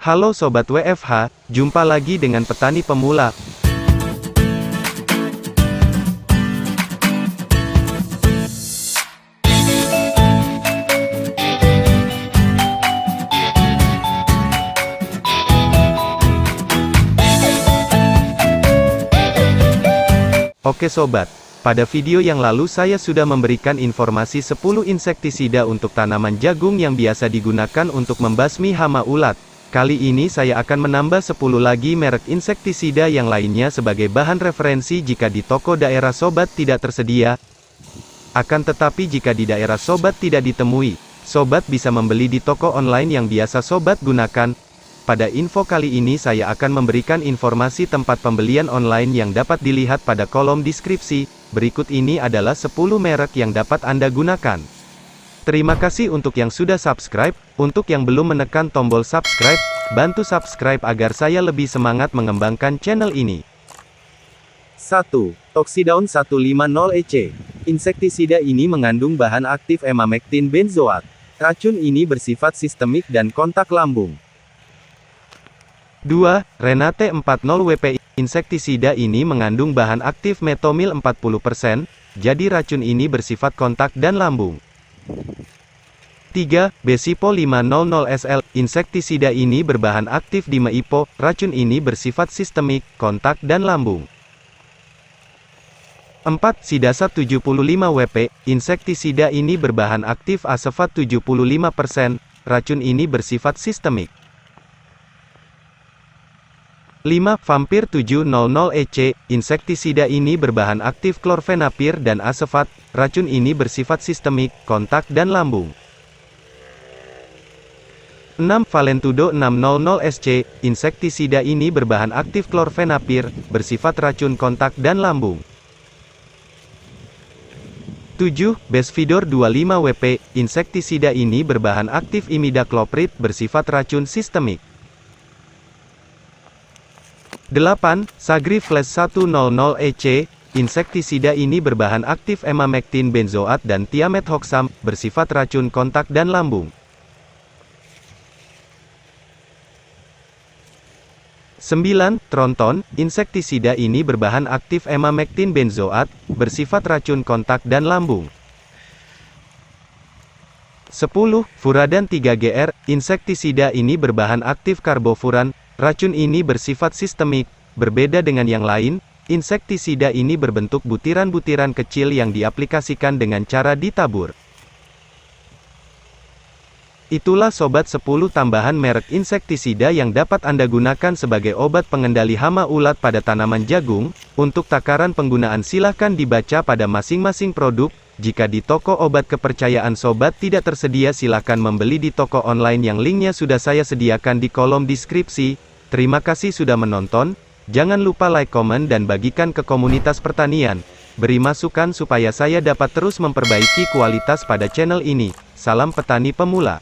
Halo Sobat WFH, jumpa lagi dengan petani pemula. Oke Sobat, pada video yang lalu saya sudah memberikan informasi 10 insektisida untuk tanaman jagung yang biasa digunakan untuk membasmi hama ulat. Kali ini saya akan menambah 10 lagi merek insektisida yang lainnya sebagai bahan referensi jika di toko daerah sobat tidak tersedia. Akan tetapi jika di daerah sobat tidak ditemui, sobat bisa membeli di toko online yang biasa sobat gunakan. Pada info kali ini saya akan memberikan informasi tempat pembelian online yang dapat dilihat pada kolom deskripsi. Berikut ini adalah 10 merek yang dapat Anda gunakan. Terima kasih untuk yang sudah subscribe, untuk yang belum menekan tombol subscribe, bantu subscribe agar saya lebih semangat mengembangkan channel ini. 1. Toxidaun 150EC Insektisida ini mengandung bahan aktif emamectin benzoat. Racun ini bersifat sistemik dan kontak lambung. 2. Renate 40 WP, Insektisida ini mengandung bahan aktif metomil 40%, jadi racun ini bersifat kontak dan lambung. 3. Besipo 500SL, insektisida ini berbahan aktif di meipo, racun ini bersifat sistemik, kontak dan lambung. 4. Sidasat 75 WP, insektisida ini berbahan aktif asefat 75%, racun ini bersifat sistemik. 5. Vampir 700EC, insektisida ini berbahan aktif klorfenapir dan asefat, racun ini bersifat sistemik, kontak dan lambung. 6. Valentudo 600SC, insektisida ini berbahan aktif klorfenapir, bersifat racun kontak dan lambung. 7. Besvidor 25WP, insektisida ini berbahan aktif imidacloprid, bersifat racun sistemik. 8. Sagri Flash 100EC, insektisida ini berbahan aktif emamectin benzoat dan tiamethoxam, bersifat racun kontak dan lambung. 9. Tronton, insektisida ini berbahan aktif emamectin benzoat, bersifat racun kontak dan lambung. 10. Furadan 3GR, insektisida ini berbahan aktif karbofuran, racun ini bersifat sistemik, berbeda dengan yang lain, insektisida ini berbentuk butiran-butiran kecil yang diaplikasikan dengan cara ditabur. Itulah sobat 10 tambahan merek insektisida yang dapat Anda gunakan sebagai obat pengendali hama ulat pada tanaman jagung. Untuk takaran penggunaan silahkan dibaca pada masing-masing produk. Jika di toko obat kepercayaan sobat tidak tersedia silahkan membeli di toko online yang linknya sudah saya sediakan di kolom deskripsi. Terima kasih sudah menonton. Jangan lupa like, komen dan bagikan ke komunitas pertanian. Beri masukan supaya saya dapat terus memperbaiki kualitas pada channel ini. Salam petani pemula.